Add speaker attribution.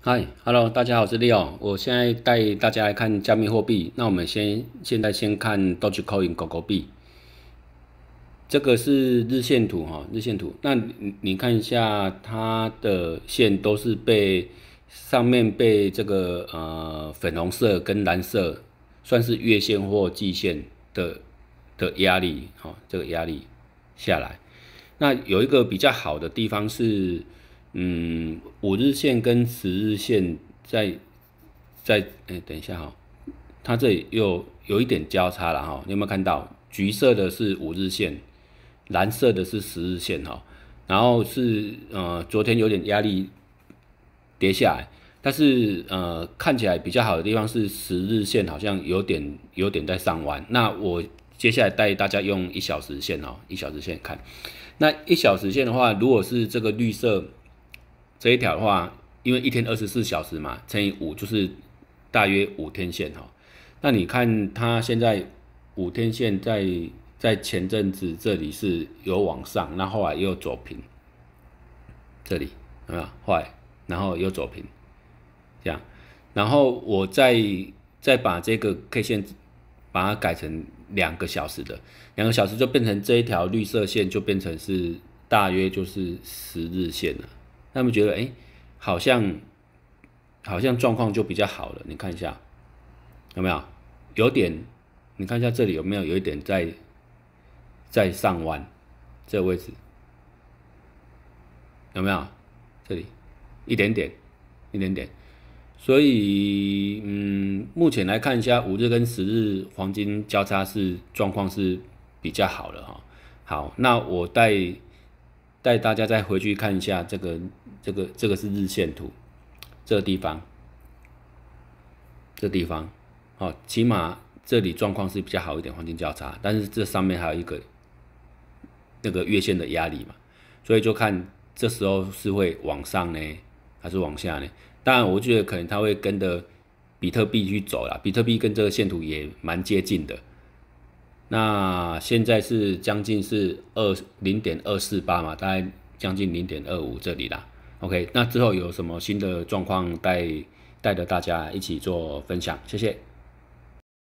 Speaker 1: 嗨，Hello，大家好，是 Leo。我现在带大家来看加密货币。那我们先现在先看 Dogecoin 狗狗币，这个是日线图哈，日线图。那你看一下它的线都是被上面被这个呃粉红色跟蓝色算是月线或季线的的压力哈，这个压力下来。那有一个比较好的地方是。嗯，五日线跟十日线在在哎，等一下哈，它这里又有一点交叉了哈，你有没有看到？橘色的是五日线，蓝色的是十日线哈，然后是呃昨天有点压力跌下来，但是呃看起来比较好的地方是十日线好像有点有点在上弯。那我接下来带大家用一小时线哦，一小时线看，那一小时线的话，如果是这个绿色。这一条的话，因为一天二十四小时嘛，乘以五就是大约五天线哈。那你看它现在五天线在在前阵子这里是有往上，那后来又走平，这里啊，后来然后又走平，这样。然后我再再把这个 K 线把它改成两个小时的，两个小时就变成这一条绿色线，就变成是大约就是十日线了。他们觉得，哎，好像，好像状况就比较好了。你看一下，有没有？有点。你看一下这里有没有？有一点在，在上弯，这个位置有没有？这里一点点，一点点。所以，嗯，目前来看一下五日跟十日黄金交叉是状况是比较好了哈。好，那我带。带大家再回去看一下这个，这个，这个是日线图，这个地方，这地方，哦，起码这里状况是比较好一点，黄金交叉，但是这上面还有一个那个月线的压力嘛，所以就看这时候是会往上呢，还是往下呢？当然，我觉得可能它会跟着比特币去走啦，比特币跟这个线图也蛮接近的。那现在是将近是二零点二四八嘛，大概将近零点二五这里啦。OK，那之后有什么新的状况带带着大家一起做分享，谢谢。